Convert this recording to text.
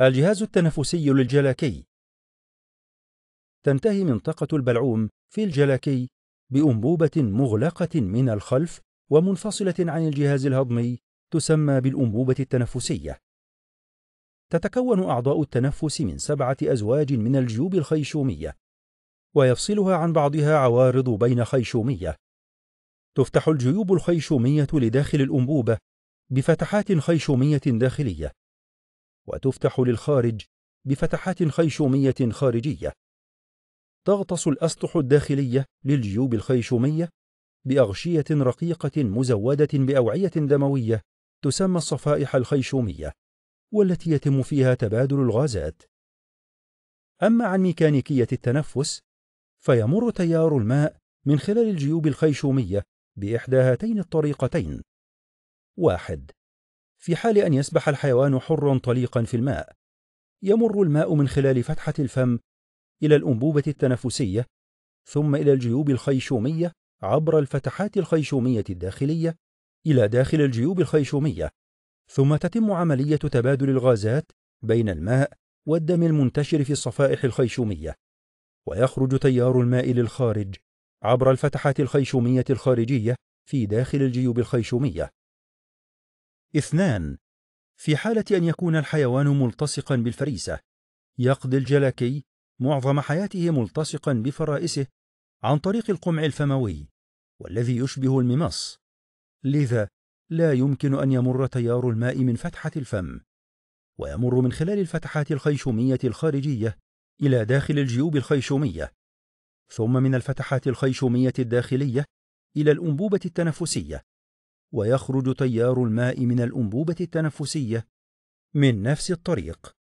الجهاز التنفسي للجلاكي تنتهي منطقة البلعوم في الجلاكي بأنبوبة مغلقة من الخلف ومنفصلة عن الجهاز الهضمي تسمى بالأنبوبة التنفسية. تتكون أعضاء التنفس من سبعة أزواج من الجيوب الخيشومية، ويفصلها عن بعضها عوارض بين خيشومية. تفتح الجيوب الخيشومية لداخل الأنبوبة بفتحات خيشومية داخلية، وتفتح للخارج بفتحات خيشومية خارجية تغطس الأسطح الداخلية للجيوب الخيشومية بأغشية رقيقة مزودة بأوعية دموية تسمى الصفائح الخيشومية والتي يتم فيها تبادل الغازات أما عن ميكانيكية التنفس فيمر تيار الماء من خلال الجيوب الخيشومية بإحدى هاتين الطريقتين واحد في حال أن يسبح الحيوان حرا طليقا في الماء يمر الماء من خلال فتحة الفم إلى الأنبوبة التنفسية ثم إلى الجيوب الخيشومية عبر الفتحات الخيشومية الداخلية إلى داخل الجيوب الخيشومية ثم تتم عملية تبادل الغازات بين الماء والدم المنتشر في الصفائح الخيشومية ويخرج تيار الماء للخارج عبر الفتحات الخيشومية الخارجية في داخل الجيوب الخيشومية اثنان في حالة أن يكون الحيوان ملتصقا بالفريسة يقضي الجلاكي معظم حياته ملتصقا بفرائسه عن طريق القمع الفموي والذي يشبه الممص لذا لا يمكن أن يمر تيار الماء من فتحة الفم ويمر من خلال الفتحات الخيشومية الخارجية إلى داخل الجيوب الخيشومية ثم من الفتحات الخيشومية الداخلية إلى الأنبوبة التنفسية ويخرج تيار الماء من الانبوبه التنفسيه من نفس الطريق